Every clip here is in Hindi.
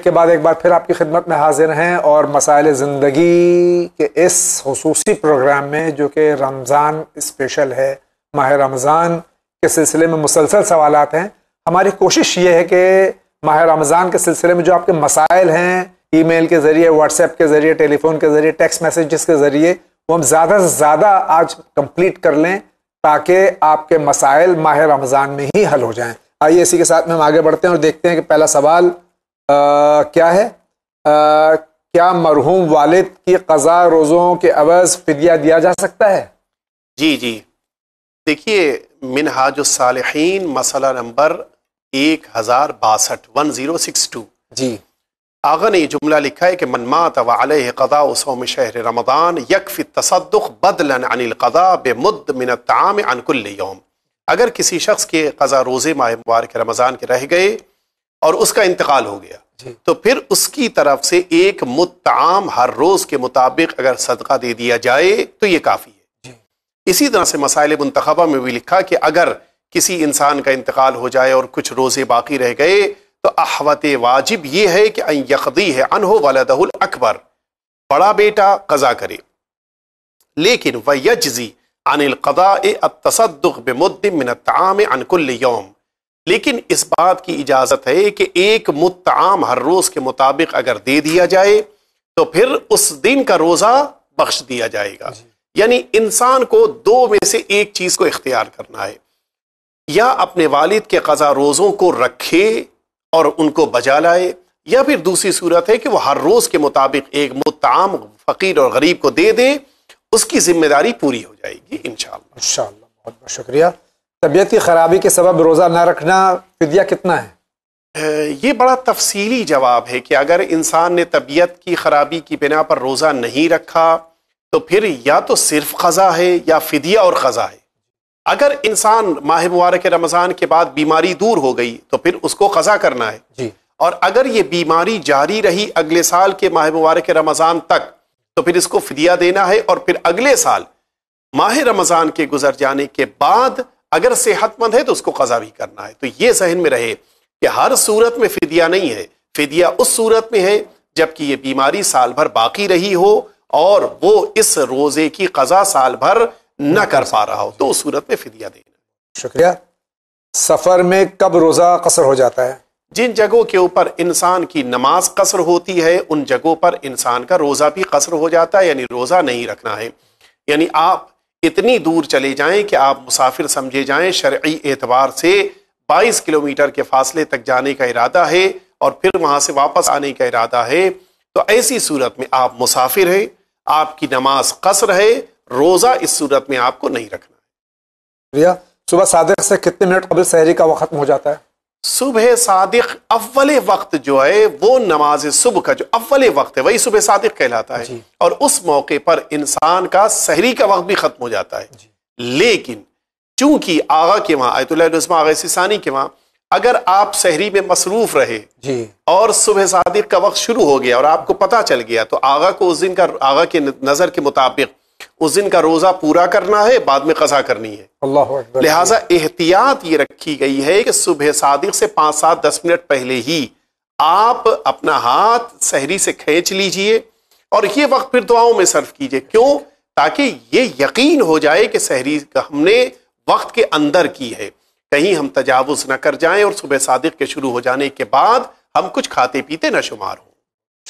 ब्रेक के बाद एक बार फिर आपकी खिदमत में हाजिर हैं और मसाइल ज़िंदगी के इस खसूस प्रोग्राम में जो कि रमज़ान स्पेशल है माह रमज़ान के सिलसिले में मुसलसल सवाल हैं हमारी कोशिश ये है कि माह रमज़ान के सिलसिले में जो आपके मसाइल हैं ई मेल के ज़रिए व्हाट्सएप के ज़रिए टेलीफोन के ज़रिए टेक्स्ट मैसेज के ज़रिए वो हम ज़्यादा से ज़्यादा आज कम्प्लीट कर लें ताकि आपके मसाइल माह रमज़ान में ही हल हो जाएँ आइए इसी के साथ में हम आगे बढ़ते हैं और देखते हैं कि पहला सवाल क्या है आ, क्या मरहूम वालिद की कज़ा रोज़ों के अवज़ फिदिया दिया जा सकता है जी जी देखिए सालहीन मसला नंबर एक हज़ार बासठ वन ज़ीरो सिक्स टू जी आगा ने जुमला लिखा है कि मनमात वाल कदा उसम शहर रमदान यकफ़ तसदुख बदलन अनिल कदा बेमुद मिन तमाम अनकुल योम अगर किसी शख्स के कज़ा रोज़े माह मुबारक रमज़ान के रह गए और उसका इंतकाल हो गया तो फिर उसकी तरफ से एक मुताम हर रोज के मुताबिक अगर सदका दे दिया जाए तो यह काफ़ी है इसी तरह से मसाइल मुंतखबा में भी लिखा कि अगर किसी इंसान का इंतकाल हो जाए और कुछ रोज़े बाकी रह गए तो अहवत वाजिब यह है कि यकदी है अनहो वालदहुल अकबर बड़ा बेटा कज़ा करे लेकिन यजी अनिल कदा तसदुक बेमुद्दम मिनताम अनकुल योम लेकिन इस बात की इजाज़त है कि एक आम हर रोज़ के मुताबिक अगर दे दिया जाए तो फिर उस दिन का रोज़ा बख्श दिया जाएगा यानी इंसान को दो में से एक चीज़ को इख्तियार करना है या अपने वालिद के कज़ा रोज़ों को रखे और उनको बजा लाए या फिर दूसरी सूरत है कि वह हर रोज़ के मुताबिक एक आम फ़कीर और गरीब को दे दे उसकी जिम्मेदारी पूरी हो जाएगी इन बहुत बहुत शुक्रिया तबीयत की खराबी के सबब रोज़ा ना रखना फिदिया कितना है ये बड़ा तफसीली जवाब है कि अगर इंसान ने तबीयत की खराबी की बिना पर रोज़ा नहीं रखा तो फिर या तो सिर्फ खज़ा है या फिदिया और खज़ा है अगर इंसान माह मुबारक रमज़ान के बाद बीमारी दूर हो गई तो फिर उसको खज़ा करना है जी और अगर ये बीमारी जारी रही अगले साल के माह मुबारक रमज़ान तक तो फिर इसको फिदिया देना है और फिर अगले साल माह रमज़ान के गुजर जाने के बाद अगर सेहतमंद है तो उसको कजा भी करना है तो ये जहन में रहे कि हर सूरत में फिदिया नहीं है फिदिया उस सूरत में है जबकि ये बीमारी साल भर बाकी रही हो और वो इस रोजे की कजा साल भर न कर पा रहा हो तो उस सूरत में फिदिया देना शुक्रिया सफर में कब रोजा कसर हो जाता है जिन जगहों के ऊपर इंसान की नमाज कसर होती है उन जगहों पर इंसान का रोजा भी कसर हो जाता है यानी रोजा नहीं रखना है यानी आप इतनी दूर चले जाएं कि आप मुसाफिर समझे जाएं शर्ई एतबार से 22 किलोमीटर के फासले तक जाने का इरादा है और फिर वहाँ से वापस आने का इरादा है तो ऐसी सूरत में आप मुसाफिर हैं आपकी नमाज कसर है रोज़ा इस सूरत में आपको नहीं रखना है भैया सुबह सादक से कितने मिनट कबल शहरी का वक्त हो जाता है सुबह सादिक अव्वल वक्त जो है वो नमाज सुबह का जो अव्वल वक्त है वही सुबह सादिक कहलाता है और उस मौके पर इंसान का सहरी का वक्त भी खत्म हो जाता है लेकिन चूंकि आगा के वहां आयतुल्लास्मा आगा सिसानी के वहां अगर आप शहरी में मसरूफ रहे जी। और सुबह सादिक का वक्त शुरू हो गया और आपको पता चल गया तो आगा को उस दिन का आगा के नजर के मुताबिक उस दिन का रोजा पूरा करना है बाद में कजा करनी है लिहाजा एहतियात ये रखी गई है कि सुबह सादिक से पाँच सात दस मिनट पहले ही आप अपना हाथ सहरी से खींच लीजिए और ये वक्त फिर दुआओं में सर्व कीजिए क्यों ताकि ये यकीन हो जाए कि सहरी हमने वक्त के अंदर की है कहीं हम तजावज़ ना कर जाएं और सुबह सादिक के शुरू हो जाने के बाद हम कुछ खाते पीते ना शुमार हों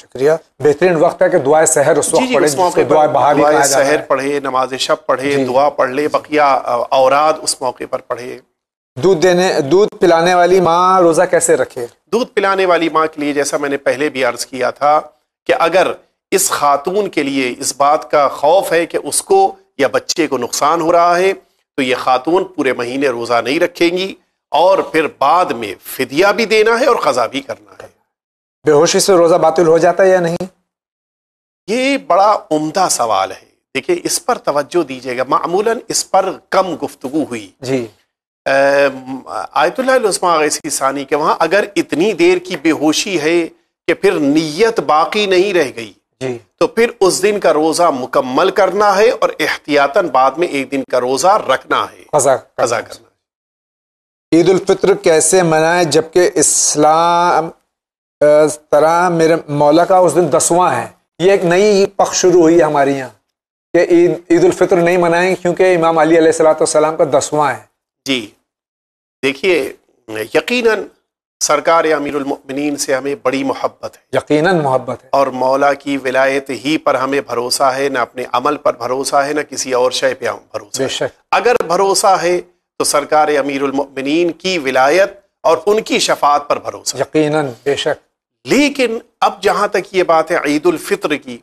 शुक्रिया बेहतरीन वक्त है कि दुआ सहर उस वक्त पढ़े मौके दुआ बहार सहर पढ़े नमाज शब पढ़े दुआ पढ़ ले बकिया औराद उस मौके पर पढ़े दूध देने दूध पिलाने वाली माँ रोज़ा कैसे रखे दूध पिलाने वाली माँ के लिए जैसा मैंने पहले भी अर्ज़ किया था कि अगर इस खातून के लिए इस बात का खौफ है कि उसको या बच्चे को नुकसान हो रहा है तो ये खातून पूरे महीने रोज़ा नहीं रखेंगी और फिर बाद में फिदिया भी देना है और ख़जा भी करना है बेहोशी से रोजा बातिल हो जाता है या नहीं ये बड़ा उम्दा सवाल है देखिए इस पर तवज्जो दीजिएगा मामूलन इस पर कम गुफ्तु हुई जी आयतुल्लास्मासी सानी के वहां अगर इतनी देर की बेहोशी है कि फिर नीयत बाकी नहीं रह गई जी। तो फिर उस दिन का रोज़ा मुकम्मल करना है और एहतियातन बाद में एक दिन का रोज़ा रखना है कजा करना ईद उल फित्र कैसे मनाए जबकि इस्लाम तरह मेरे मौला का उस दिन दसवां है ये एक नई पख शुरू हुई है हमारे यहाँ कि ईद ईद फित्र नहीं मनाएंगे क्योंकि इमाम अली सलाम का दसवां है जी देखिए यकीनन सरकार या अमीरमिन से हमें बड़ी मोहब्बत है यकीनन मोहब्बत है और मौला की विलायत ही पर हमें भरोसा है ना अपने अमल पर भरोसा है ना किसी और शय पे भरोसा है अगर भरोसा है तो सरकार अमीरमिन की विलायत और उनकी शफात पर भरोसा यकीनन बेशक लेकिन अब जहाँ तक ये बात है ईद फित्र की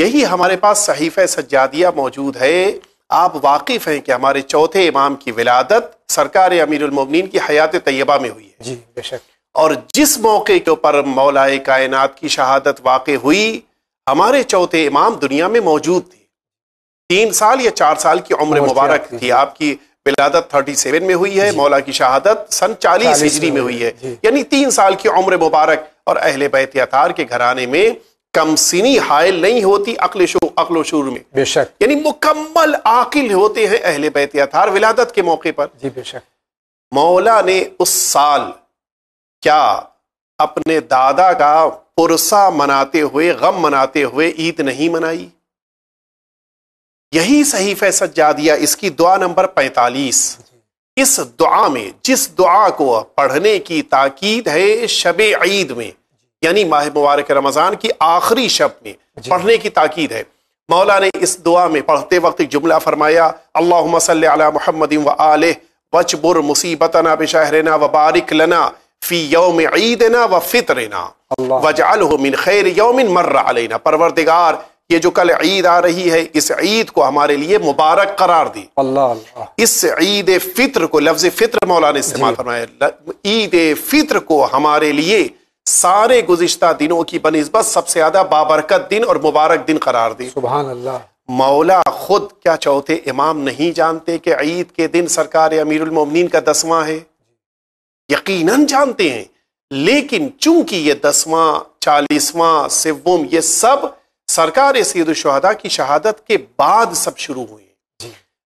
यही हमारे पास सहीफ़ सज्जादिया मौजूद है आप वाकिफ़ हैं कि हमारे चौथे इमाम की विलादत सरकार अमीरमिन की हयात तयबा में हुई है जी बेशक और जिस मौके के ऊपर मौलाए कायनात की शहादत वाक़ हुई हमारे चौथे इमाम दुनिया में मौजूद थे तीन साल या चार साल की उम्र मुबारक थी आपकी विलादत 37 में हुई है मौला की शहादत सन 40 हिजरी में हुई है यानी तीन साल की उम्र मुबारक और अहले बैत के घराने में कमसिनी हायल नहीं होती अकल अकलोशूर अकल में बेशक यानी मुकम्मल आकिल होते हैं अहले बैत विलादत के मौके पर जी बेशक मौला ने उस साल क्या अपने दादा का पुरसा मनाते हुए गम मनाते हुए ईद नहीं मनाई यही सही जा दिया इसकी दुआ नंबर पैंतालीस इस दुआ में जिस दुआ को पढ़ने की ताकीद है शब ईद में यानी माह मुबारक रमज़ान की आखिरी शब में पढ़ने की ताकीद है मौला ने इस दुआ में पढ़ते वक्त एक जुमला फरमाया अल्लाह सल मोहम्मद व आल वचबुर मुसीबतना बेशहरना व बारिक लना फ़ी योम ईदना व फितरना वजाल मिन खैर योमिन मर्रा अलना परवरदिगार ये जो कल ईद आ रही है इस ईद को हमारे लिए मुबारक करार दी अल्लाह इस ईद फित्र को लफ्ज फित्र मौला ने इस्तेमाल फरमाया ईद फित्र को हमारे लिए सारे गुजश्ता दिनों की बनस्बत सबसे ज्यादा बाबरकत दिन और मुबारक दिन करार दी सुबह अल्लाह मौला खुद क्या चौथे इमाम नहीं जानते कि ईद के दिन सरकार अमीरमिन का दसवां है यकीन जानते हैं लेकिन चूंकि ये दसवां चालीसवां सिवम ये सब सरकार सैद शहदा की शहादत के बाद सब शुरू हुए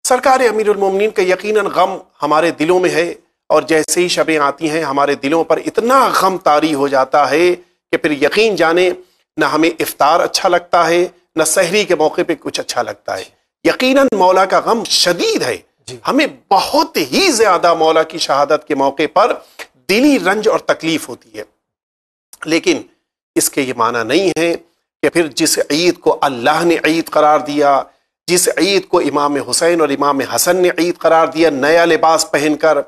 सरकार अमीरमिन का यकीन गम हमारे दिलों में है और जैसे ही शबें आती हैं हमारे दिलों पर इतना गम तारी हो जाता है कि फिर यकीन जाने ना हमें इफ्तार अच्छा लगता है ना सहरी के मौके पे कुछ अच्छा लगता है यकीनन मौला का गम शदीद है हमें बहुत ही ज्यादा मौला की शहादत के मौके पर दिली रंज और तकलीफ होती है लेकिन इसके ये माना नहीं है कि फिर जिस ईद को अल्लाह ने ईद करार दिया जिस ईद को इमाम हुसैन और इमाम हसन ने ईद करार दिया नया लिबास पहनकर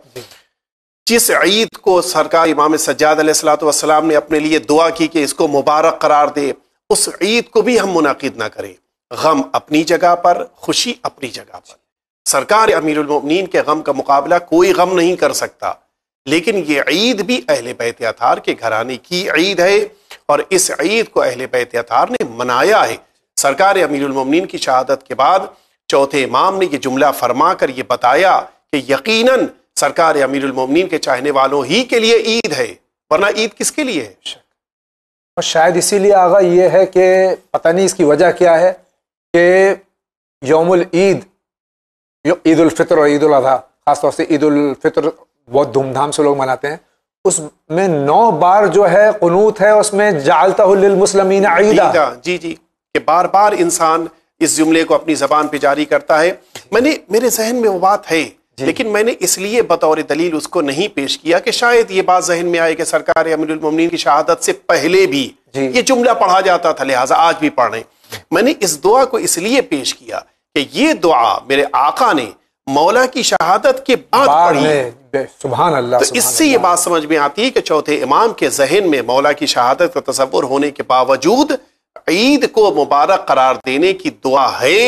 जिस ईद को सरकार इमाम सज्जाद सलाम ने अपने लिए दुआ की कि इसको मुबारक करार दे उस ईद को भी हम मुनद ना करें गम अपनी जगह पर खुशी अपनी जगह पर सरकार अमीरमिन के गम का मुकाबला कोई गम नहीं कर सकता लेकिन ये ईद भी अहल बैत अतार के घराने की ईद है और इस ईद को अहल बैत अतार ने मनाया है सरकार अमीरमिन की शहादत के बाद चौथे इमाम ने यह जुमला फरमा कर यह बताया कि यकीन सरकार अमीरमिन के चाहने वालों ही के लिए ईद है वरना ईद किसके लिए है और शायद इसीलिए आगा ये है कि पता नहीं इसकी वजह क्या है कि यौम ईद ईद उल फितर और ईद उल अजहा खासतौर से ईद उल फितर बहुत धूमधाम से लोग मनाते हैं उसमें नौ बार जो है कनूत है उसमें जालतामिन जी जी कि बार बार इंसान इस जुमले को अपनी जबान पे जारी करता है मैंने मेरे जहन में वो बात है लेकिन मैंने इसलिए बतौर दलील उसको नहीं पेश किया कि शायद ये बात जहन में आए कि सरकार अमीन की शहादत से पहले भी ये जुमला पढ़ा जाता था लिहाजा आज भी पढ़ रहे मैंने इस दुआ को इसलिए पेश किया कि ये दुआ मेरे आका ने मौला की शहादत के बाद पढ़ी सुबहान अल्लाह तो इससे ये बात समझ में आती है कि चौथे इमाम के जहन में मौला की शहादत का तस्वुर होने के बावजूद ईद को मुबारक करार देने की दुआ है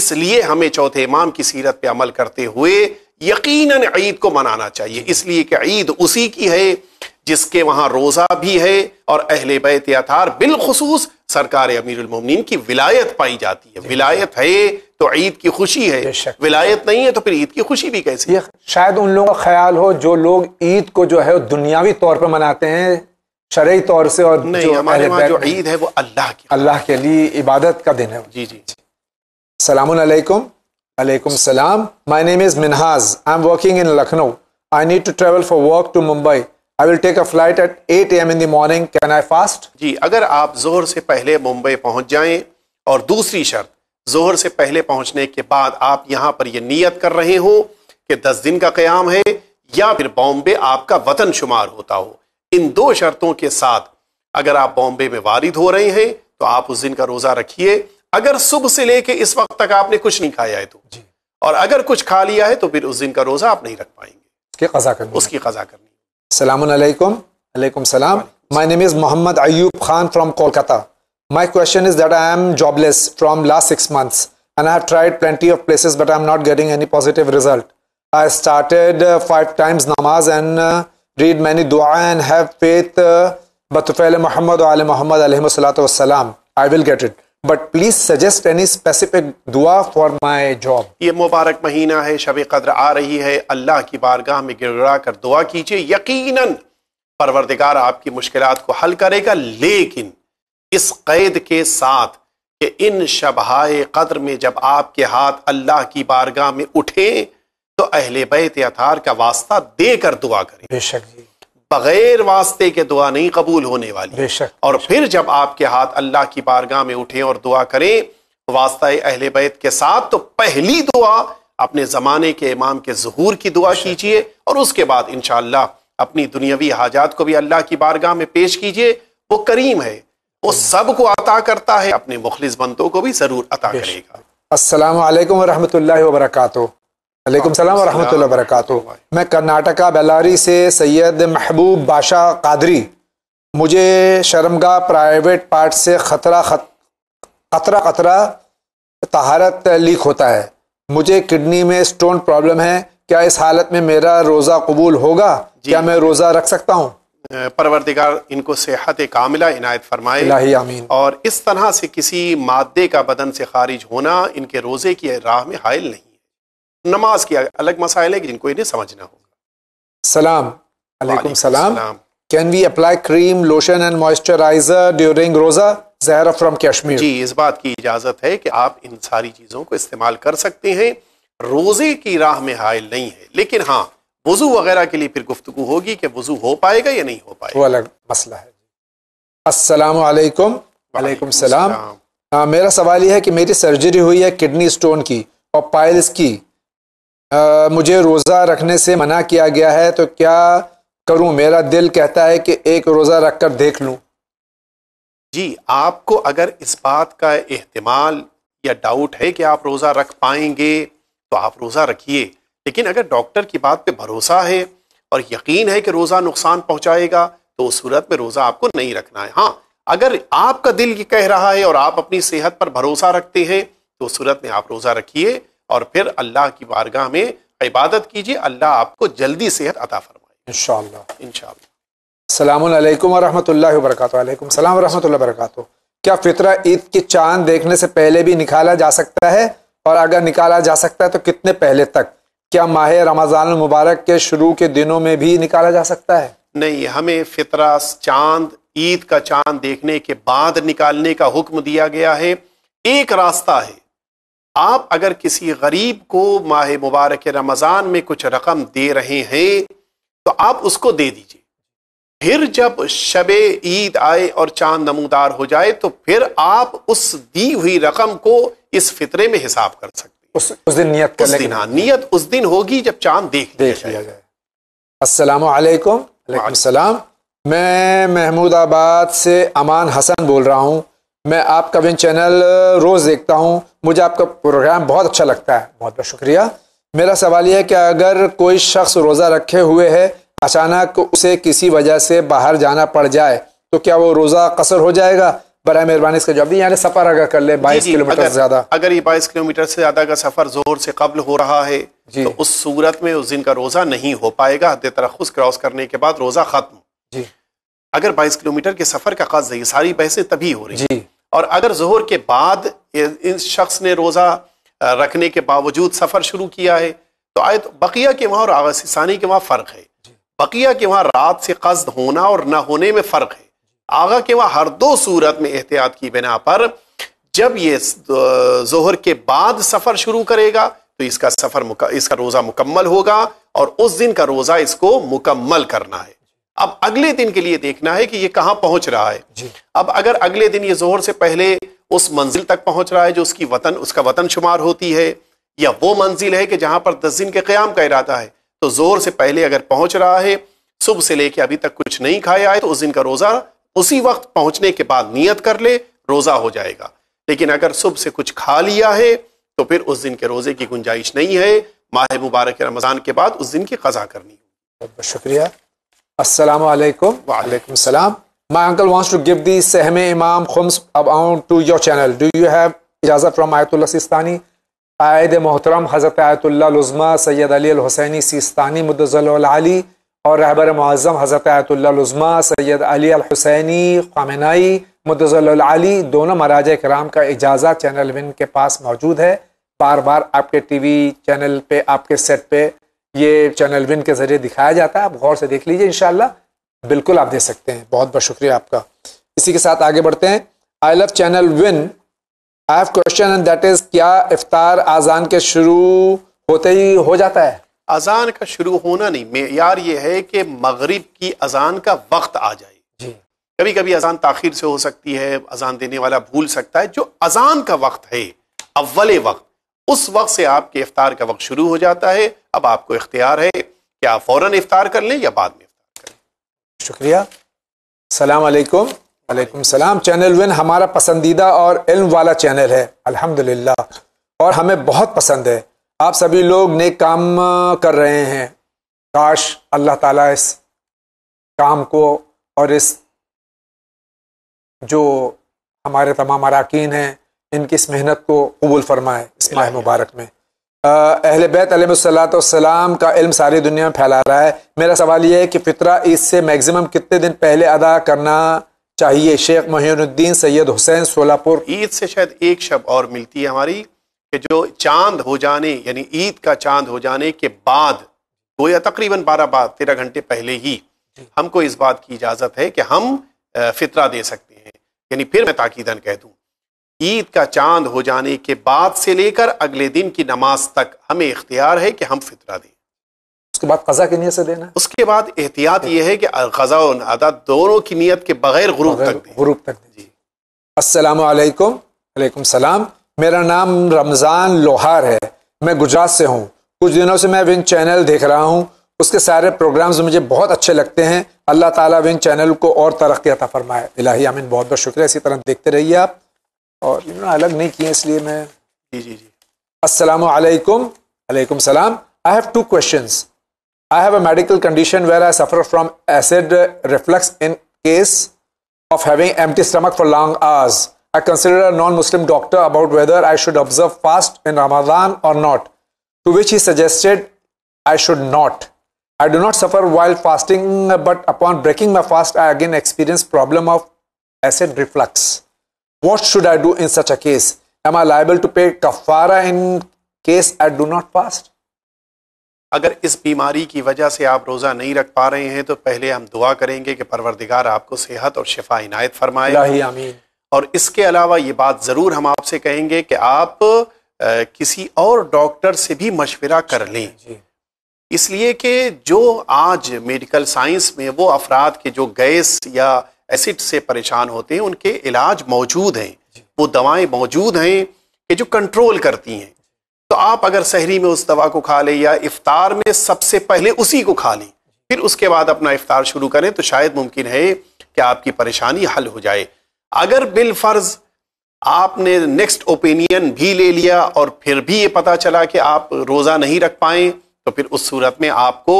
इसलिए हमें चौथे इमाम की सीरत पे अमल करते हुए यकीनन ईद को मनाना चाहिए इसलिए कि ईद उसी की है जिसके वहां रोजा भी है और अहले बैत अतार बिलखसूस सरकार उलमिन की विलायत पाई जाती है विलायत है तो ईद की खुशी है विलायत नहीं है तो फिर ईद की खुशी भी कैसी शायद उन लोगों का ख्याल हो जो लोग ईद को जो है दुनियावी तौर पर मनाते हैं शरा तौर से और नहीं हमारे वहाँ जो ईद है वो अल्लाह की अल्लाह के लिए इबादत का दिन है जी जी सलामकुम Alaikum salam. My name is Minhaz. I'm working in Lucknow. I need to travel for work to Mumbai. I will take a flight at 8 a.m. in the morning. Can I fast? जी अगर आप जोहर से पहले मुंबई पहुंच जाएं और दूसरी शर्त जोहर से पहले पहुंचने के बाद आप यहां पर यह नियत कर रहे हो कि 10 दिन का क्याम है या फिर बॉम्बे आपका वतन शुमार होता हो इन दो शर्तों के साथ अगर आप बॉम्बे में वारिद हो रहे हैं तो आप उस दिन का रोज़ा रखिए अगर सुबह से लेके इस वक्त तक आपने कुछ नहीं खाया है तो जी और अगर कुछ खा लिया है तो फिर उस दिन का रोजा आप नहीं रख पाएंगे उसकी कजा करनी सलामकुम सलाम my name is Mohammad Ayub Khan from Kolkata my question is that I am jobless from last six months and I have tried plenty of places but I am not getting any positive result I started five times नमाज एंड रीड मैनी दुआ एंड हैव फेथ बतफ़ल मोहम्मद आल मोहम्मद अलहमसलात वसलाम I will get it but please suggest any specific दुआ फॉर माई जॉब ये मुबारक महीना है शब कदर आ रही है अल्लाह की बारगाह में गिड़गड़ा कर दुआ कीजिए यकीन परवरदिगार आपकी मुश्किल को हल करेगा लेकिन इस कैद के साथ कि इन शबहाए कदर में जब आपके हाथ अल्लाह की बारगाह में उठे तो अहले बैत अथार का वास्ता देकर दुआ करें बेशक जी बगैर वास्ते के दुआ नहीं कबूल होने वाली बेशक और बेशक। फिर जब आपके हाथ अल्लाह की बारगाह में उठे और दुआ करें वास्ता अहल बैत के साथ तो पहली दुआ अपने ज़माने के इमाम के जहूर की दुआ कीजिए और उसके बाद इन अपनी दुनियावी हाजात को भी अल्लाह की बारगाह में पेश कीजिए वो करीम है वो हम्म। सब को अता करता है अपने मुखलिस बंदों को भी ज़रूर अता करेगा असलकम वरहमल वर्का वालेकुम सलाम वरहमल मैं कर्नाटका बेलारी से सैयद महबूब बाशा कादरी मुझे शर्मगा प्राइवेट पार्ट से ख़तरा ख़तरा ख़तरा तहारत लीक होता है मुझे किडनी में स्टोन प्रॉब्लम है क्या इस हालत में मेरा रोज़ा कबूल होगा क्या मैं रोज़ा रख सकता हूँ परवरदिगार इनको सेहत कामिला इनायत फरमाए आमीन और इस तरह से किसी मादे का बदन से खारिज होना इनके रोज़े की राह में हायल नहीं नमाज के अलग मसाइल है कि जिनको इन्हें समझना होगा सलाम अलैकुम सलाम can we apply cream lotion and moisturiser during रोजा जहरा फ्रॉम कश्मीर जी इस बात की इजाज़त है कि आप इन सारी चीज़ों को इस्तेमाल कर सकते हैं रोज़े की राह में हायल नहीं है लेकिन हाँ वजू वगैरह के लिए फिर गुफ्तु होगी कि वजू हो पाएगा या नहीं हो पाएगा वो अलग मसला है असलकम वालेकुम सलाम हाँ, मेरा सवाल यह है कि मेरी सर्जरी हुई है किडनी स्टोन की और पाइल्स की आ, मुझे रोज़ा रखने से मना किया गया है तो क्या करूं मेरा दिल कहता है कि एक रोज़ा रख कर देख लूं जी आपको अगर इस बात का एहतमाल या डाउट है कि आप रोज़ा रख पाएंगे तो आप रोज़ा रखिए लेकिन अगर डॉक्टर की बात पे भरोसा है और यकीन है कि रोज़ा नुकसान पहुंचाएगा तो उस सूरत में रोज़ा आपको नहीं रखना है हाँ अगर आपका दिल ये कह रहा है और आप अपनी सेहत पर भरोसा रखते हैं तो उस सूरत में आप रोज़ा रखिए और फिर अल्लाह की बारगाह में इबादत कीजिए अल्लाह आपको जल्दी सेहत अता फरमाए इन शैलकम वरहमल वर्क सलाम वरहमल वर्क क्या फितरा ईद के चांद देखने से पहले भी निकाला जा सकता है और अगर निकाला जा सकता है तो कितने पहले तक क्या माह रमज़ान मुबारक के शुरू के दिनों में भी निकाला जा सकता है नहीं हमें फितरा चांद ईद का चांद देखने के बाद निकालने का हुक्म दिया गया है एक रास्ता है आप अगर किसी गरीब को माह मुबारक रमज़ान में कुछ रकम दे रहे हैं तो आप उसको दे दीजिए फिर जब शब ईद आए और चांद नमूदार हो जाए तो फिर आप उस दी हुई रकम को इस फितरे में हिसाब कर सकते उस, उस दिन नियत कर उस दिन हाँ नियत उस दिन होगी जब चांद देख देख लिया जाए असलम मैं महमूदाबाद से अमान हसन बोल रहा हूँ मैं आपका विन चैनल रोज़ देखता हूँ मुझे आपका प्रोग्राम बहुत अच्छा लगता है बहुत बहुत शुक्रिया मेरा सवाल यह है कि अगर कोई शख्स रोज़ा रखे हुए है अचानक उसे किसी वजह से बाहर जाना पड़ जाए तो क्या वो रोज़ा कसर हो जाएगा बर मेहरबानी इसका जवाब यानी सफ़र अगर कर ले बाईस किलोमीटर से ज़्यादा अगर ये बाईस किलोमीटर से ज़्यादा का सफ़र जोर से कबल हो रहा है तो उस सूरत में उस दिन का रोज़ा नहीं हो पाएगा हद तरखुस क्रॉस करने के बाद रोज़ा ख़त्म जी अगर बाईस किलोमीटर के सफ़र का काज सारी बहसें तभी हो रही है और अगर जहर के बाद इस शख्स ने रोज़ा रखने के बावजूद सफ़र शुरू किया है तो आए तो बकिया के वहाँ और आगासानी के वहाँ फ़र्क है बकिया के वहाँ रात से कस्द होना और ना होने में फ़र्क है आगा के वहाँ हर दो सूरत में एहतियात की बिना पर जब ये जहर के बाद सफ़र शुरू करेगा तो इसका सफ़र इसका रोज़ा मुकम्मल होगा और उस दिन का रोज़ा इसको मुकम्मल करना है अब अगले दिन के लिए देखना है कि ये कहाँ पहुंच रहा है अब अगर अगले दिन ये जोहर से पहले उस मंजिल तक पहुंच रहा है जो उसकी वतन उसका वतन शुमार होती है या वो मंजिल है कि जहां पर दस दिन के क्याम का इरादा है तो जोर से पहले अगर पहुंच रहा है सुबह से लेके अभी तक कुछ नहीं खाया है तो उस दिन का रोजा उसी वक्त पहुंचने के बाद नियत कर ले रोजा हो जाएगा लेकिन अगर सुबह से कुछ खा लिया है तो फिर उस दिन के रोजे की गुंजाइश नहीं है माह मुबारक रमजान के बाद उस दिन की कजा करनी बहुत बहुत शुक्रिया Assalamu alaikum. salam. My uncle wants to give the Sehme Imam Khums amount to your channel. Do you have ijazah from Ayatollah Sistani? आयद मोहतरम हज़रत आयतुल्ला लुज़मा सैयद अली हुसैनी सिस्तानी मुद्दली और रहबर मुआज़म हज़रत आयतुल्ला लुज़मा सैयद अली हुसैनी खामनाई मुद्दली दोनों महाराज कराम का इजाज़ा चैनल विन के पास मौजूद है बार बार आपके टी वी चैनल पर आपके सेट पर ये चैनल विन के ज़रिए दिखाया जाता है आप गौर से देख लीजिए इन बिल्कुल आप दे सकते हैं बहुत बहुत शुक्रिया आपका इसी के साथ आगे बढ़ते हैं I love channel win I have question and that is क्या इफ्तार आजान के शुरू होते ही हो जाता है अजान का शुरू होना नहीं मैार ये है कि मगरिब की अजान का वक्त आ जाए जी कभी कभी अजान ताखिर से हो सकती है अजान देने वाला भूल सकता है जो अजान का वक्त है अव्वल वक्त उस वक्त से आपके इफ्तार का वक्त शुरू हो जाता है अब आपको इख्तियार है कि आप फ़ौरन इफ्तार कर लें या बाद में इफ्तार करें शुक्रिया सलामकुम वालेकुम सलाम चैनल वन हमारा पसंदीदा और इल्म वाला चैनल है अल्हम्दुलिल्लाह और हमें बहुत पसंद है आप सभी लोग नेक काम कर रहे हैं काश अल्लाह ताला इस काम को और इस जो हमारे तमाम अरकान हैं इनकी इस मेहनत को कबूल फरमाए इस माह मुबारक में अहल बैत सलाम का इल्म सारी दुनिया में फैला रहा है मेरा सवाल यह है कि फितरा ईद से मैक्सिमम कितने दिन पहले अदा करना चाहिए शेख मोहिनुद्दीन सैयद हुसैन सोलापुर ईद से शायद एक शब और मिलती है हमारी कि जो चांद हो जाने यानी ईद का चांद हो जाने के बाद दो या तकरीबन बारह बाद तेरह घंटे पहले ही हमको इस बात की इजाज़त है कि हम फितरा दे सकते हैं यानी फिर मैं ताकीदन कह दूँ ईद का चांद हो जाने के बाद से लेकर अगले दिन की नमाज तक हमें इख्तियार है कि हम फितरा दें उसके बाद कज़ा की नीयत से देना उसके बाद एहतियात यह है कि कजा और अदा दोनों की नीयत के बगैर गुरूब तक गुरूब तक जी असलकुम वालेकुम सलाम मेरा नाम रमज़ान लोहार है मैं गुजरात से हूँ कुछ दिनों से मैं विंग चैनल देख रहा हूँ उसके सारे प्रोग्राम्स मुझे बहुत अच्छे लगते हैं अल्लाह ताला विंग चैनल को और तरक्की अता फरमाए इलाही आमीन बहुत बहुत शुक्रिया इसी तरह देखते रहिए आप और इन्होंने अलग नहीं किए इसलिए मैं जी जी जी असलकुम अलैकुम सलाम I have two question I have a medical condition where I suffer from acid reflux in case of having empty stomach for long hours I considered a non-Muslim doctor about whether I should observe fast in Ramadan or not, to which he suggested I should not. I do not suffer while fasting, but upon breaking my fast, I again experience problem of acid reflux. What should I do in such a case? Am I liable to pay kafara in case I do not fast? अगर इस बीमारी की वजह से आप रोज़ा नहीं रख पा रहे हैं तो पहले हम दुआ करेंगे कि परवरदिगार आपको सेहत और शिफा इनायत फरमाए आमीन और इसके अलावा ये बात ज़रूर हम आपसे कहेंगे कि आप आ, किसी और डॉक्टर से भी मशवरा कर लें इसलिए कि जो आज मेडिकल साइंस में वो अफराद के जो गैस या एसिड से परेशान होते हैं उनके इलाज मौजूद हैं वो दवाएं मौजूद हैं कि जो कंट्रोल करती हैं तो आप अगर शहरी में उस दवा को खा लें या इफ्तार में सबसे पहले उसी को खा लें फिर उसके बाद अपना इफ्तार शुरू करें तो शायद मुमकिन है कि आपकी परेशानी हल हो जाए अगर बिलफर्ज आपने नेक्स्ट ओपिनियन भी ले लिया और फिर भी ये पता चला कि आप रोज़ा नहीं रख पाए तो फिर उस सूरत में आपको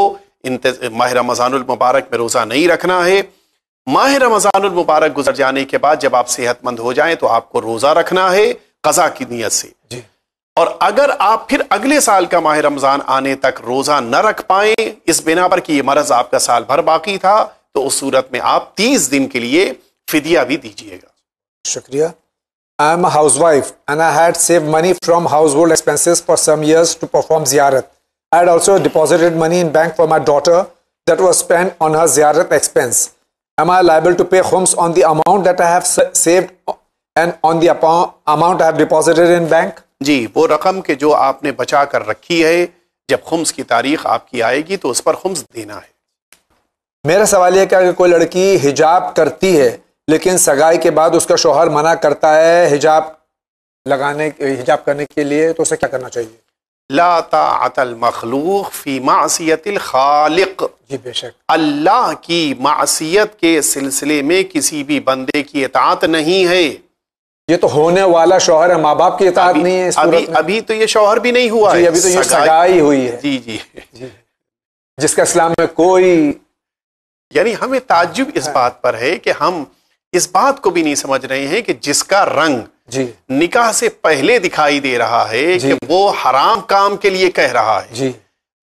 माह रमज़ानमबारक में रोज़ा नहीं रखना है माह रमजान मुबारक गुजर जाने के बाद जब आप सेहतमंद हो जाएं तो आपको रोजा रखना है कजा की नीयत से और अगर आप फिर अगले साल का माह रमजान आने तक रोजा न रख पाए इस बिना पर कि यह मर्ज आपका साल भर बाकी था तो उस सूरत में आप तीस दिन के लिए फिदिया भी दीजिएगा शुक्रिया I am housewife and I had save money from household expenses for some years to perform जियारत I had also deposited money in bank for my daughter that was spend on her जियारत expense am I liable to pay Homs on the amount that I have saved and on the amount I have deposited in bank? जी वो रकम के जो आपने बचा कर रखी है जब खुम्स की तारीख आपकी आएगी तो उस पर खुम्स देना है मेरा सवाल यह कि कोई लड़की हिजाब करती है लेकिन सगाई के बाद उसका शोहर मना करता है हिजाब लगाने हिजाब करने के लिए तो उसे क्या करना चाहिए लाता मखलूक फ़ी मासीतिल खालिक जी बेशक अल्लाह की मासीत के सिलसिले में किसी भी बंदे की इतात नहीं है ये तो होने वाला शोहर है माँ बाप की इतात नहीं है इस अभी अभी तो ये शोहर भी नहीं हुआ है अभी तो ये सगाई हुई है जी जी, जी। जिसका इस्लाम में कोई यानी हमें ताज्जुब इस हाँ। बात पर है कि हम इस बात को भी नहीं समझ रहे हैं कि जिसका रंग जी निकाह से पहले दिखाई दे रहा है कि वो हराम काम के लिए कह रहा है जी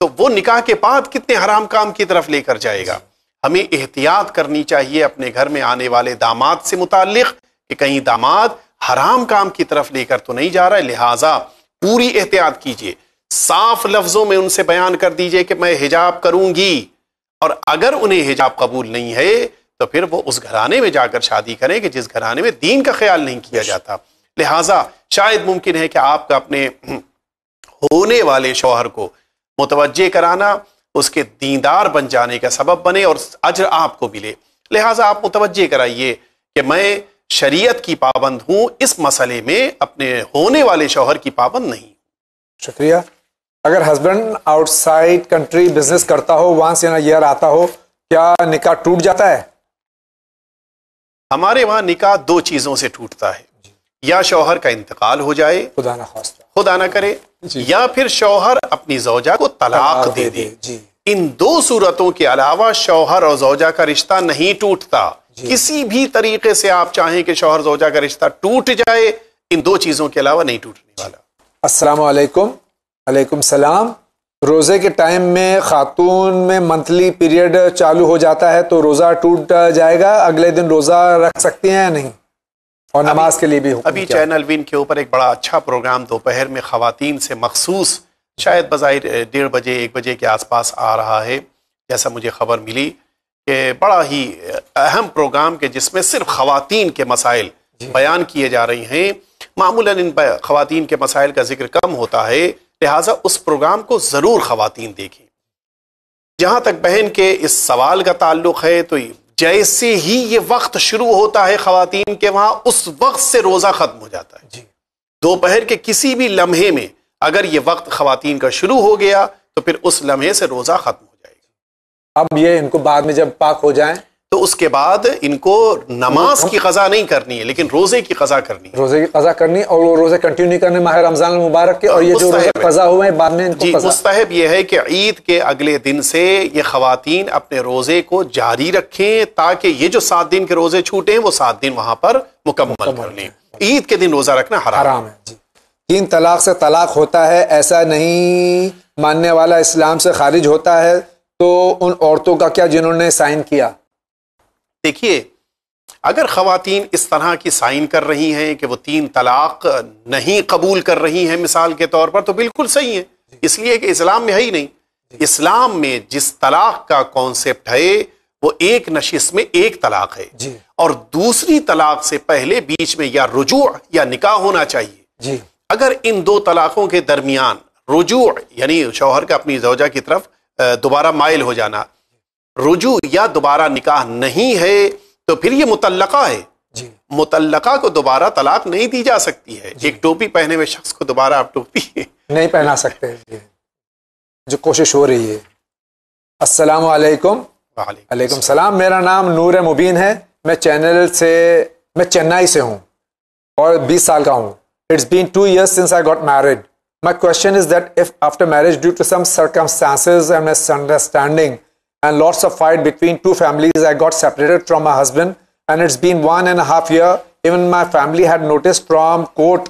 तो वो निकाह के बाद कितने हराम काम की तरफ लेकर जाएगा हमें एहतियात करनी चाहिए अपने घर में आने वाले दामाद से मुतालिक कि कहीं दामाद हराम काम की तरफ लेकर तो नहीं जा रहा है लिहाजा पूरी एहतियात कीजिए साफ लफ्जों में उनसे बयान कर दीजिए कि मैं हिजाब करूंगी और अगर उन्हें हिजाब कबूल नहीं है तो फिर वो उस घराने में जाकर शादी करें कि जिस घराने में दीन का ख्याल नहीं किया जाता लिहाजा शायद मुमकिन है कि आपका अपने होने वाले शोहर को मुतवजे कराना उसके दीदार बन जाने का सबब बने और अजर आपको मिले लिहाजा आप मुतवजह कराइए कि मैं शरीयत की पाबंद हूं इस मसले में अपने होने वाले शोहर की पाबंद नहीं शुक्रिया अगर हस्बैंड आउटसाइड कंट्री बिजनेस करता हो वहां से ना यार आता हो क्या निकाह टूट जाता है हमारे वहाँ निकाह दो चीज़ों से टूटता है या शौहर का इंतकाल हो जाए खुदा ना खुदा ना करे या फिर शौहर अपनी जौजा को तलाक दे दे, इन दो सूरतों के अलावा शौहर और जौजा का रिश्ता नहीं टूटता किसी भी तरीके से आप चाहें कि शौहर जौजा का रिश्ता टूट जाए इन दो चीज़ों के अलावा नहीं टूटने वाला असलकुम सलाम रोज़े के टाइम में खातून में मंथली पीरियड चालू हो जाता है तो रोज़ा टूट जाएगा अगले दिन रोज़ा रख सकती हैं या नहीं और नमाज के लिए भी अभी चैनल विन के ऊपर एक बड़ा अच्छा प्रोग्राम दोपहर में ख़वातीन से मखसूस शायद बज़ाहिर डेढ़ बजे एक बजे के आसपास आ रहा है जैसा मुझे खबर मिली कि बड़ा ही अहम प्रोग्राम के जिसमें सिर्फ ख़वातीन के मसाइल बयान किए जा रही हैं मामूला इन ख़वातीन के मसाइल का जिक्र कम होता है लिहाजा उस प्रोग्राम को ज़रूर ख़वातीन देखें जहां तक बहन के इस सवाल का ताल्लुक है तो जैसे ही ये वक्त शुरू होता है खातन के वहां उस वक्त से रोज़ा ख़त्म हो जाता है जी दोपहर के किसी भी लम्हे में अगर ये वक्त खातन का शुरू हो गया तो फिर उस लम्हे से रोज़ा ख़त्म हो जाएगा अब ये इनको बाद में जब पाक हो जाए तो उसके बाद इनको नमाज की कजा नहीं करनी है लेकिन रोजे की कजा करनी है रोजे की कजा करनी और वो रोजे कंटिन्यू नहीं करने माह रमजान मुबारक के और ये जो रोजे कजा हुए हैं बाद में जी मुस्तहब ये है कि ईद के अगले दिन से ये खातन अपने रोजे को जारी रखें ताकि ये जो सात दिन के रोजे छूटे वो सात दिन वहां पर मुकम्मल कर लें ईद के दिन रोजा रखना हराम है तीन तलाक से तलाक होता है ऐसा नहीं मानने वाला इस्लाम से खारिज होता है तो उन औरतों का क्या जिन्होंने साइन किया देखिए अगर खातन इस तरह की साइन कर रही हैं कि वो तीन तलाक नहीं कबूल कर रही हैं मिसाल के तौर पर तो बिल्कुल सही है इसलिए कि इस्लाम में है ही नहीं इस्लाम में जिस तलाक का कॉन्सेप्ट है वो एक नशिस में एक तलाक है और दूसरी तलाक से पहले बीच में या रुजू या निकाह होना चाहिए जी। अगर इन दो तलाकों के दरमियान रुजू यानी शौहर का अपनी जोजा की तरफ दोबारा माइल हो जाना रुजू या दोबारा निकाह नहीं है तो फिर ये मुतलका है मुतलका को दोबारा तलाक नहीं दी जा सकती है एक टोपी पहने हुए शख्स को दोबारा आप टोपी नहीं पहना सकते जो कोशिश हो रही है असलम वालेकुम सलाम मेरा नाम नूर मुबीन है मैं चैनल से मैं चेन्नई से हूँ और 20 साल का हूँ it's been two years since I got married my question is that if after marriage due to some circumstances and misunderstanding and lots of fight between two families. I got separated from my husband and it's been one and a half year. Even my family had noticed from court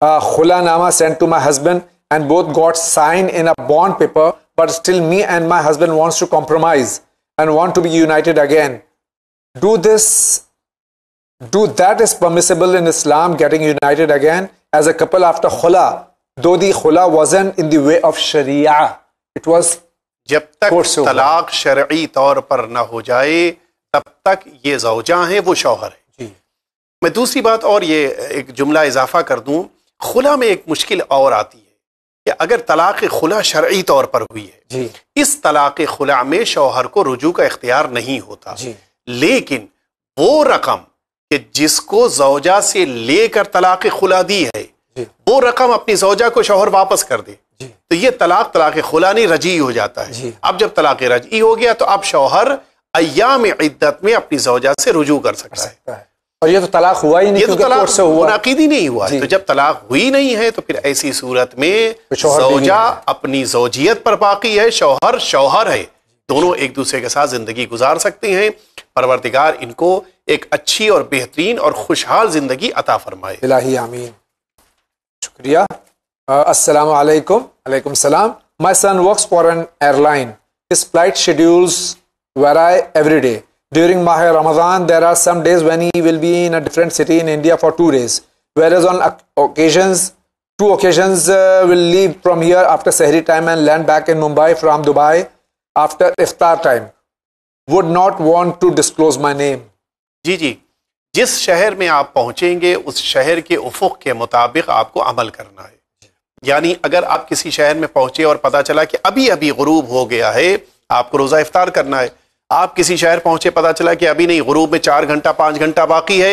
uh, nama sent to my husband and both got signed in a bond paper but still me and my husband wants to compromise and want to be united again. Do this, do that is permissible in Islam getting united again as a couple after khula though the khula wasn't in the way of Sharia. It was जब तक तलाक शर्य तौर पर ना हो जाए तब तक ये जोजा हैं वो शौहर है मैं दूसरी बात और ये एक जुमला इजाफा कर दूँ खुला में एक मुश्किल और आती है कि अगर तलाक खुला शर्य तौर पर हुई है इस तलाक खुला में शौहर को रुजू का इख्तियार नहीं होता लेकिन वो रकम कि जिसको जवजा से लेकर तलाक खुला दी है वो रकम अपनी जौजा को शौहर वापस कर दे तो ये तलाक तलाक खुलानी रजी हो जाता है अब जब तलाक रजी हो गया तो अब शौहर अयाम इद्दत में अपनी सौजा से रुजू कर सकता है।, और ये तो तलाक हुआ ही नहीं ये तो तलाक से हुआ मुनाकिदी नहीं हुआ तो जब तलाक हुई नहीं है तो फिर ऐसी सूरत में सौजा अपनी जोजियत पर बाकी है शौहर शौहर है दोनों एक दूसरे के साथ जिंदगी गुजार सकते हैं परवरदिगार इनको एक अच्छी और बेहतरीन और खुशहाल जिंदगी अता फरमाए आमीन शुक्रिया uh, Assalamu alaikum, alaikum salam. My son works for an airline. His flight schedules vary every day. During Maha Ramadan, there are some days when he will be in a different city in India for two days. Whereas on occasions, two occasions uh, will leave from here after Sahri time and land back in Mumbai from Dubai after iftar time. Would not want to disclose my name. जी जी जिस शहर में आप पहुंचेंगे उस शहर के उफुक के मुताबिक आपको अमल करना है यानी अगर आप किसी शहर में पहुंचे और पता चला कि अभी अभी गरूब हो गया है आपको रोज़ा इफ्तार करना है आप किसी शहर पहुंचे पता चला कि अभी नहीं गरूब में चार घंटा पाँच घंटा बाकी है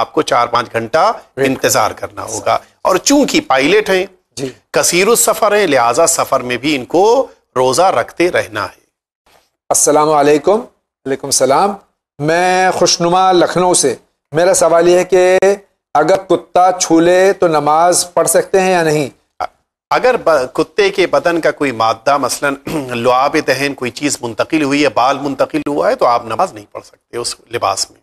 आपको चार पाँच घंटा इंतज़ार करना होगा और चूंकि पायलट हैं कसीर सफ़र है लिहाजा सफ़र में भी इनको रोज़ा रखते रहना है असलकम सलाम मैं खुशनुमा लखनऊ से मेरा सवाल यह है कि अगर कुत्ता छूले तो नमाज पढ़ सकते हैं या नहीं अगर कुत्ते के बदन का कोई मादा मसलन लुआब दहन कोई चीज़ मुंतकिल हुई है बाल मुंतकिल हुआ है तो आप नमाज नहीं पढ़ सकते उस लिबास में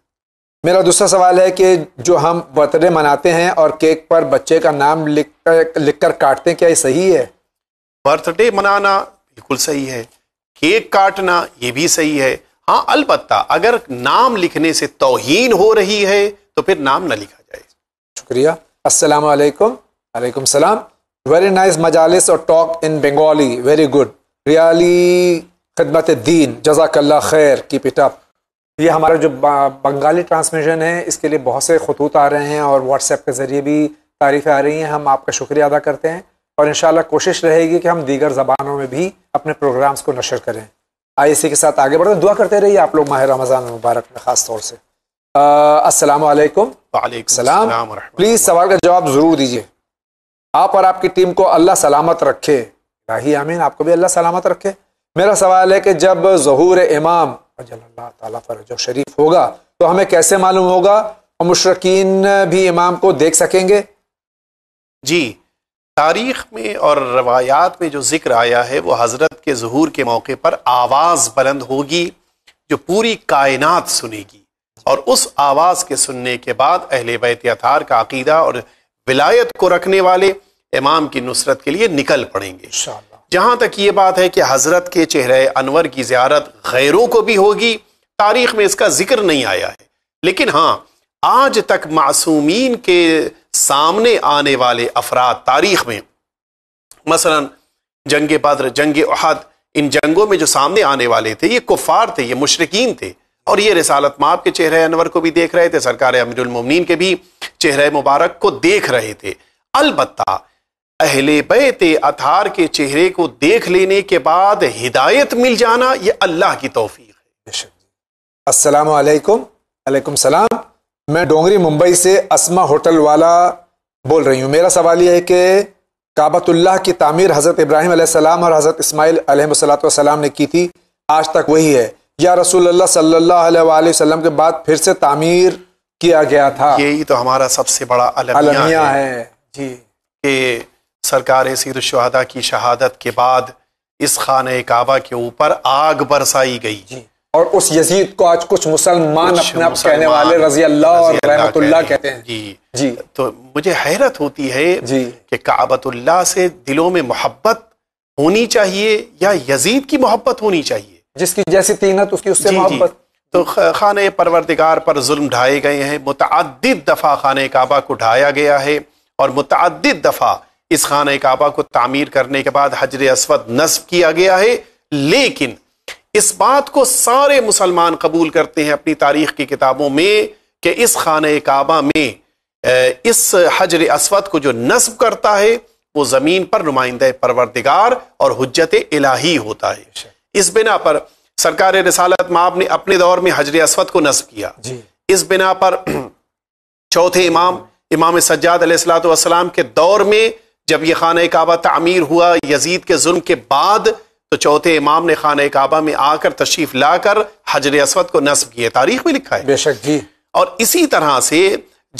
मेरा दूसरा सवाल है कि जो हम बर्थडे मनाते हैं और केक पर बच्चे का नाम लिख कर लिख कर काटते हैं क्या ये सही है बर्थडे मनाना बिल्कुल सही है केक काटना ये भी सही है हाँ अलबत् अगर नाम लिखने से तोहन हो रही है तो फिर नाम ना लिखा जाए शुक्रिया असलकम वालेकुम सलाम वेरी नाइस मजालिस और talk in Bengali very good रियाली खदमत दीन जजाकल्ला खैर कीप इट अप ये हमारा जो बंगाली ट्रांसमिशन है इसके लिए बहुत से खतूत आ रहे हैं और व्हाट्सएप के ज़रिए भी तारीफ़ें आ रही हैं हम आपका शुक्रिया अदा करते हैं और इन कोशिश रहेगी कि हम दीगर ज़बानों में भी अपने प्रोग्राम्स को नशर करें आई इसी के साथ आगे बढ़ते दुआ करते रहिए आप लोग माहिर रमज़ान मुबारक में ख़ास तौर से असलकम प्लीज़ सवाल का जवाब ज़रूर दीजिए आप और आपकी टीम को अल्लाह सलामत रखे राही आमीन आपको भी अल्लाह सलामत रखे मेरा सवाल है कि जब जहूर इमाम जो शरीफ होगा तो हमें कैसे मालूम होगा और मुशरकिन भी इमाम को देख सकेंगे जी तारीख में और रवायात में जो जिक्र आया है वो हज़रत के जहूर के मौके पर आवाज़ बुलंद होगी जो पूरी कायनात सुनेगी और उस आवाज़ के सुनने के बाद अहले बैतार का अकीदा और विलायत को रखने वाले इमाम की नुसरत के लिए निकल पड़ेंगे जहाँ तक ये बात है कि हज़रत के चेहरे अनवर की ज्यारत गैरों को भी होगी तारीख में इसका जिक्र नहीं आया है लेकिन हाँ आज तक मासूमीन के सामने आने वाले अफराद तारीख में मसलन जंग बद्र जंग अहद इन जंगों में जो सामने आने वाले थे ये कुफार थे ये मुशरकिन थे और ये रिसालत में आपके चेहरे अनवर को भी देख रहे थे सरकार अमीरमिन के भी चेहरे मुबारक को देख रहे थे अलबत्ता अहले बैत अथार के चेहरे को देख लेने के बाद हिदायत मिल जाना ये अल्लाह की तोफीक है असलकुम सलाम मैं डोंगरी मुंबई से असमा होटल वाला बोल रही हूँ मेरा सवाल यह है कि काबतुल्लाह की तामीर हज़रत इब्राहिम सलाम और हज़रत इसमाईल सलाम ने की थी आज तक वही है या रसूल सल्लल्लाहु अलैहि वसल्लम के बाद फिर से तामीर किया गया था यही तो हमारा सबसे बड़ा अलमिया है, है जी कि सरकार शहादा की शहादत के बाद इस खान काबा के ऊपर आग बरसाई गई जी और उस यजीद को आज कुछ मुसलमान अपने आप कहने वाले रजी अल्लाह और रहमतुल्लाह कहते हैं जी जी तो मुझे हैरत होती है जी कि काबतुल्लाह से दिलों में मोहब्बत होनी चाहिए या यजीद की मोहब्बत होनी चाहिए जिसकी जैसी तीनत उसकी उससे मोहब्बत तो खान परवरदिगार पर जुल्म ढाए गए हैं मुतद दफ़ा खान काबा को ढाया गया है और मुतद दफ़ा इस खान काबा को तामीर करने के बाद हजर असवद नस्ब किया गया है लेकिन इस बात को सारे मुसलमान कबूल करते हैं अपनी तारीख की किताबों में कि इस खान काबा में इस हजर असवद को जो नस्ब करता है वो ज़मीन पर नुमाइंद परवरदिगार और हजत इलाही होता है इस बिना पर सरकार रसालत माब ने अपने दौर में हजर असवद को नस्ब किया इस बिना पर चौथे इमाम इमाम सज्जाद सलाम के दौर में जब ये खान काबा तमीर हुआ यजीद के जुल्म के बाद तो चौथे इमाम ने खान काबा में आकर तशरीफ लाकर हजर असवद को नस्ब किए तारीख में लिखा है बेशक जी और इसी तरह से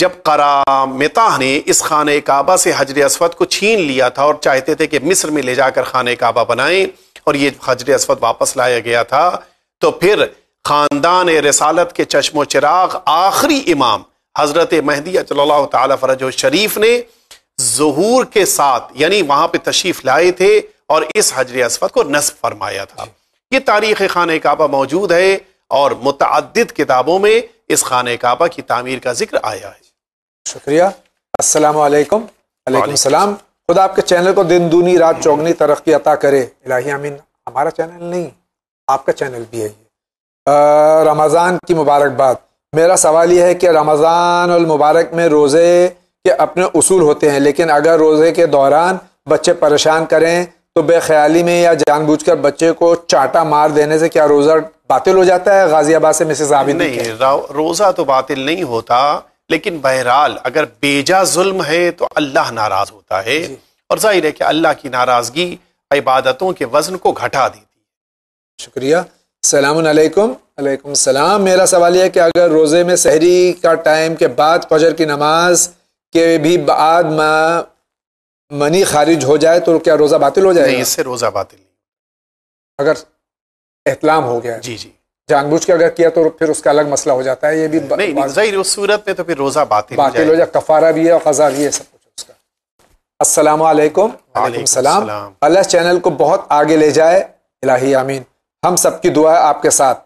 जब करामिता ने इस खान काबा से हजर असवद को छीन लिया था और चाहते थे कि मिस्र में ले जाकर खान काबा बनाएं और ये हजर असवद वापस लाया गया था तो फिर खानदान रसालत के चश्मो चिराग आखिरी इमाम हजरत मेहदी तरज शरीफ ने जहूर के साथ यानी वहां पर तशरीफ लाए थे और इस हजर असवद को नस्ब फरमाया था ये तारीख खान काबा मौजूद है और मुतद किताबों में इस खान काबा की तमीर का जिक्र आया है शुक्रिया असलकम सलाम खुदा आपके चैनल को दिन दूनी रात चौगनी तरक्की अता करे इलाही अमीन हमारा चैनल नहीं आपका चैनल भी है ये रमज़ान की मुबारकबाद मेरा सवाल यह है कि रमज़ान और मुबारक में रोज़े के अपने उसूल होते हैं लेकिन अगर रोज़े के दौरान बच्चे परेशान करें तो बेख्याली में या जानबूझकर बच्चे को चाटा मार देने से क्या रोज़ा बातिल हो जाता है गाजियाबाद से मिसेज आबिद नहीं रोज़ा तो बातिल नहीं होता लेकिन बहरहाल अगर बेजा जुल्म है तो अल्लाह नाराज होता है और जाहिर है कि अल्लाह की नाराजगी इबादतों के वजन को घटा देती है शुक्रिया सलामकुम सलाम मेरा सवाल यह कि अगर रोज़े में शहरी का टाइम के बाद फजर की नमाज के भी बाद मनी खारिज हो जाए तो क्या रोज़ा बातिल हो जाए इससे रोज़ा बातिल नहीं अगर एहतलाम हो गया जी जी जानबूझ के अगर किया तो फिर उसका अलग मसला हो जाता है ये भी नहीं, उस सूरत में तो फिर रोज़ा बातिल बातिल हो जाए कफारा भी है और कज़ा भी है सब कुछ उसका असलम सलाम अल्लाह चैनल को बहुत आगे ले जाए इलाही आमीन हम सबकी दुआ आपके साथ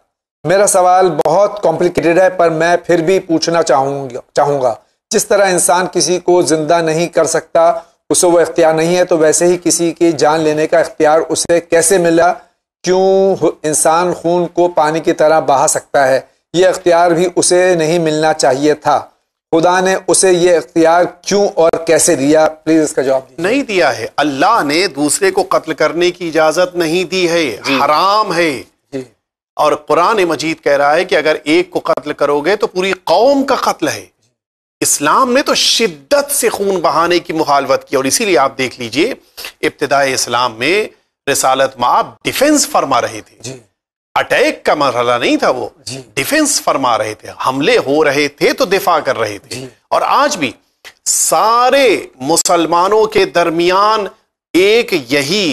मेरा सवाल बहुत कॉम्प्लिकेटेड है पर मैं फिर भी पूछना चाहूंगा चाहूंगा जिस तरह इंसान किसी को ज़िंदा नहीं कर सकता उसे वो इख्तियार नहीं है तो वैसे ही किसी की जान लेने का इख्तियार उसे कैसे मिला क्यों इंसान खून को पानी की तरह बहा सकता है ये अख्तियार भी उसे नहीं मिलना चाहिए था खुदा ने उसे ये अख्तियार क्यों और कैसे दिया प्लीज इसका जवाब नहीं दिया है अल्लाह ने दूसरे को कत्ल करने की इजाजत नहीं दी है हराम है और कुरान मजीद कह रहा है कि अगर एक को कत्ल करोगे तो पूरी कौम का कत्ल है इस्लाम ने तो शिद्दत से खून बहाने की मुहालवत की और इसीलिए आप देख लीजिए इब्तदाई इस्लाम में रिसालत में डिफेंस फरमा रहे थे अटैक का मरहला नहीं था वो डिफेंस फरमा रहे थे हमले हो रहे थे तो दिफा कर रहे थे और आज भी सारे मुसलमानों के दरमियान एक यही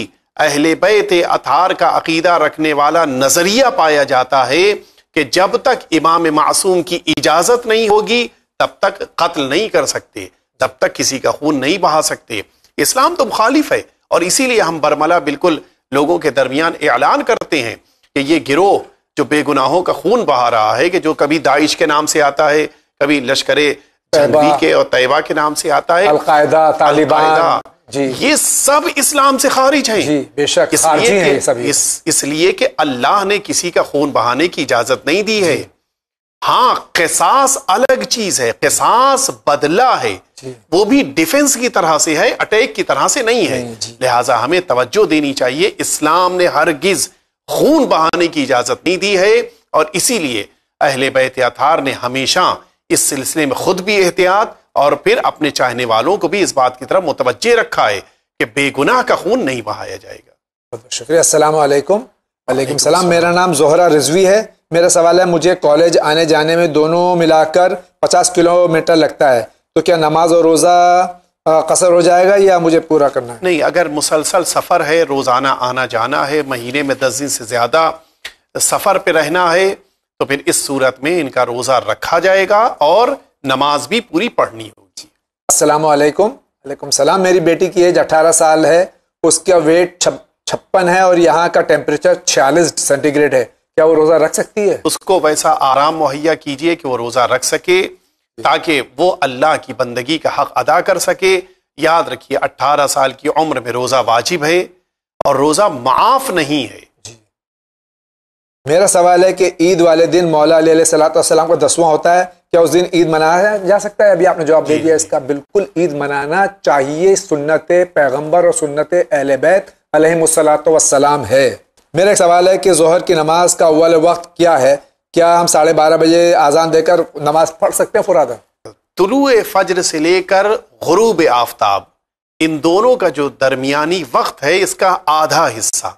अहले बैत अथार का अकीदा रखने वाला नजरिया पाया जाता है कि जब तक इमाम मासूम की इजाजत नहीं होगी तब तक कत्ल नहीं कर सकते तब तक किसी का खून नहीं बहा सकते इस्लाम तो मुखालिफ है और इसीलिए हम बरमला बिल्कुल लोगों के दरमियान ऐलान करते हैं कि ये गिरोह जो बेगुनाहों का खून बहा रहा है कि जो कभी दाइश के नाम से आता है कभी लश्कर के और तयबा के नाम से आता है अलकायदा तालिबान जी ये सब इस्लाम से खारिज है बेशक इसलिए हैं सभी इस इसलिए कि अल्लाह ने किसी का खून बहाने की इजाजत नहीं दी है हाँ कैसास अलग चीज है कैसास बदला है वो भी डिफेंस की तरह से है अटैक की तरह से नहीं है लिहाजा हमें तवज्जो देनी चाहिए इस्लाम ने हर गिज खून बहाने की इजाजत नहीं दी है और इसीलिए अहल बैत ने हमेशा इस सिलसिले में खुद भी एहतियात और फिर अपने चाहने वालों को भी इस बात की तरफ मुतवजह रखा है कि बेगुनाह का खून नहीं बहाया जाएगा बहुत शुक्रिया असलकुम वालेकुम सलाम मेरा नाम जोहरा रिजवी है मेरा सवाल है मुझे कॉलेज आने जाने में दोनों मिलाकर 50 किलोमीटर लगता है तो क्या नमाज और रोज़ा कसर हो जाएगा या मुझे पूरा करना है नहीं अगर मुसलसल सफ़र है रोज़ाना आना जाना है महीने में दस दिन से ज़्यादा सफ़र पे रहना है तो फिर इस सूरत में इनका रोज़ा रखा जाएगा और नमाज भी पूरी पढ़नी होगी असलकुम सलाम मेरी बेटी की एज अठारह साल है उसका वेट छप्पन है और यहाँ का टेम्परेचर छियालीस सेंटीग्रेड है क्या वो रोज़ा रख सकती है उसको वैसा आराम मुहैया कीजिए कि वो रोज़ा रख सके ताकि वो अल्लाह की बंदगी का हक अदा कर सके याद रखिए अट्ठारह साल की उम्र में रोज़ा वाजिब है और रोज़ा माफ नहीं है मेरा सवाल है कि ईद वाले दिन मौला सलाम का दसवां होता है क्या उस दिन ईद मनाया जा सकता है अभी आपने जवाब दे दिया इसका बिल्कुल ईद मनाना चाहिए सुन्नत पैगम्बर और सुन्नत अहल बैत वसलाम है मेरा एक सवाल है कि जहर की नमाज का अव्वल वक्त क्या है क्या हम साढ़े बारह बजे आज़ान देकर नमाज पढ़ सकते हैं फुरादा तुलु फज्र से लेकर गुरूब आफ्ताब इन दोनों का जो दरमियानी वक्त है इसका आधा हिस्सा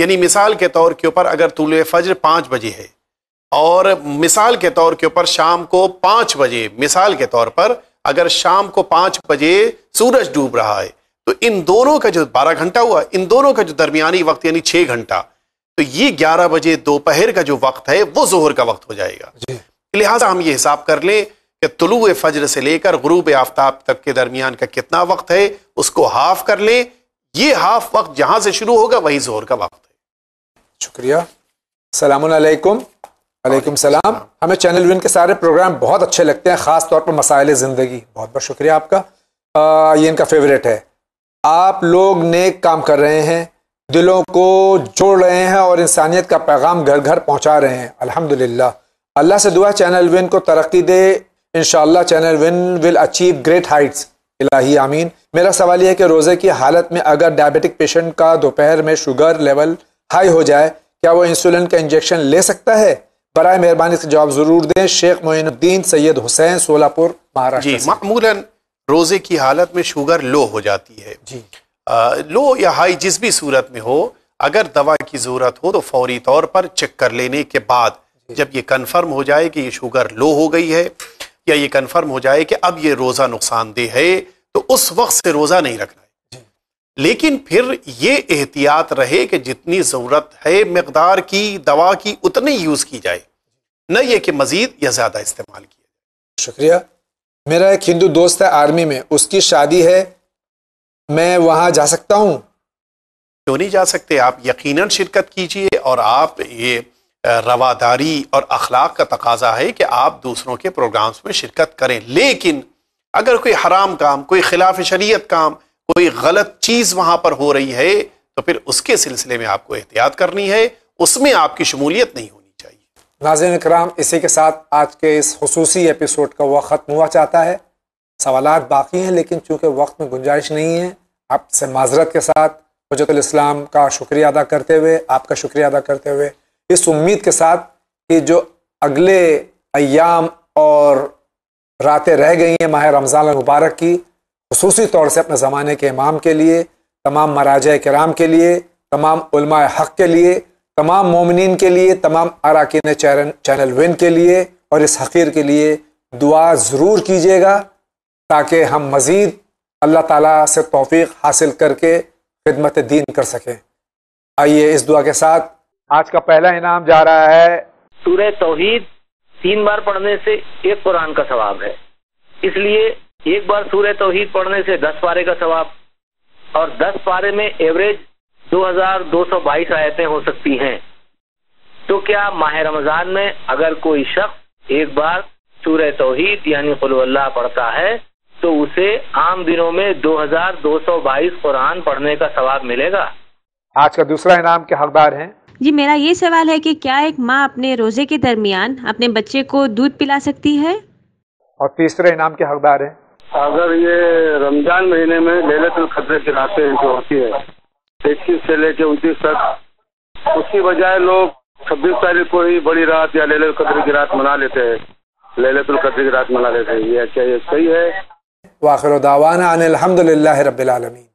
यानी मिसाल के तौर के ऊपर अगर तुल फज्र पाँच बजे है और मिसाल के तौर के ऊपर शाम को पाँच बजे मिसाल के तौर पर अगर शाम को पाँच बजे सूरज डूब रहा है तो इन दोनों का जो बारह घंटा हुआ इन दोनों का जो दरमियानी वक्त यानी छः घंटा तो ये 11 बजे दोपहर का जो वक्त है वो जोहर का वक्त हो जाएगा लिहाजा हम ये हिसाब कर लें कि तुलु फजर से लेकर गुरूब आफ्ताब तक के दरमियान का कितना वक्त है उसको हाफ कर लें ये हाफ वक्त जहां से शुरू होगा वही जोहर का वक्त है शुक्रिया सलामकुम वालेकुम सलाम हमें चैनल विन के सारे प्रोग्राम बहुत अच्छे लगते हैं ख़ास तौर पर मसाइल ज़िंदगी बहुत बहुत शुक्रिया आपका आ, ये इनका फेवरेट है आप लोग नेक काम कर रहे हैं दिलों को जोड़ रहे हैं और इंसानियत का पैगाम घर घर पहुंचा रहे हैं अल्हम्दुलिल्लाह अल्लाह से दुआ चैनल विन को तरक्की दे इन channel win will achieve great heights इलाही आमीन मेरा सवाल यह है कि रोज़े की हालत में अगर डायबिटिक पेशेंट का दोपहर में शुगर लेवल हाई हो जाए क्या वो इंसुलिन का इंजेक्शन ले सकता है बर मेहरबानी से जवाब ज़रूर दें शेख मोनुद्दीन सैयद हुसैन सोलापुर महाराष्ट्र जी मामूलन रोज़े की हालत में शुगर लो हो जाती है जी लो या हाई जिस भी सूरत में हो अगर दवा की ज़रूरत हो तो फौरी तौर पर चेक कर लेने के बाद जब ये कन्फर्म हो जाए कि ये शुगर लो हो गई है या ये कन्फर्म हो जाए कि अब ये रोज़ा नुकसानदेह है तो उस वक्त से रोज़ा नहीं रखना है लेकिन फिर ये एहतियात रहे कि जितनी ज़रूरत है मकदार की दवा की उतनी यूज़ की जाए न ये कि मज़ीद या ज़्यादा इस्तेमाल किया जाए शुक्रिया मेरा एक हिंदू दोस्त है आर्मी में उसकी शादी है मैं वहां जा सकता हूं क्यों नहीं जा सकते आप यकीनन शिरकत कीजिए और आप ये रवादारी और अखलाक का तकाजा है कि आप दूसरों के प्रोग्राम्स में शिरकत करें लेकिन अगर कोई हराम काम कोई खिलाफ शरीयत काम कोई गलत चीज़ वहाँ पर हो रही है तो फिर उसके सिलसिले में आपको एहतियात करनी है उसमें आपकी शमूलियत नहीं होनी चाहिए नाजिन कराम इसी के साथ आज के इस खसूसी एपिसोड का वह ख़त्म हुआ चाहता है सवाल बाकी हैं लेकिन चूँकि वक्त में गुंजाइश नहीं है आपसे माजरत के साथ हजरतलाम का शुक्रिया अदा करते हुए आपका शुक्रिया अदा करते हुए इस उम्मीद के साथ कि जो अगले अयाम और रातें रह गई हैं माह रमज़ान मुबारक की खसूस तौर से अपने ज़माने के इमाम के लिए तमाम महाराज कराम के लिए तमाम हक़ के लिए तमाम मोमिन के लिए तमाम अरकान चैनल विन के लिए और इस हकीर के लिए दुआ ज़रूर कीजिएगा ताकि हम मज़ीद अल्लाह ताला से तोफ़ी हासिल करके खिदमत दीन कर सके आइए इस दुआ के साथ आज का पहला इनाम जा रहा है सूर्य तोहीद तीन बार पढ़ने से एक कुरान का सवाब है इसलिए एक बार सूर्य तोहीद पढ़ने से दस पारे का सवाब और दस पारे में एवरेज 2222 आयतें हो सकती हैं तो क्या माह रमजान में अगर कोई शख्स एक बार सूर्य तोहीद यानी कुल्ला पढ़ता है तो उसे आम दिनों में 2222 कुरान पढ़ने का सवाब मिलेगा आज का दूसरा इनाम के हकदार हैं जी मेरा ये सवाल है कि क्या एक माँ अपने रोजे के दरमियान अपने बच्चे को दूध पिला सकती है और तीसरे इनाम के हकदार हैं अगर ये रमजान महीने में ललतुल खतरे की रातें जो होती है इक्कीस से लेकर उनतीस तक उसकी बजाय लोग छब्बीस तारीख को ही बड़ी रात या ललत खतरे की रात मना लेते हैं ललतुल खतरे की रात मना लेते हैं ये क्या ये सही है واخر دعوانا عن الحمد لله رب العالمين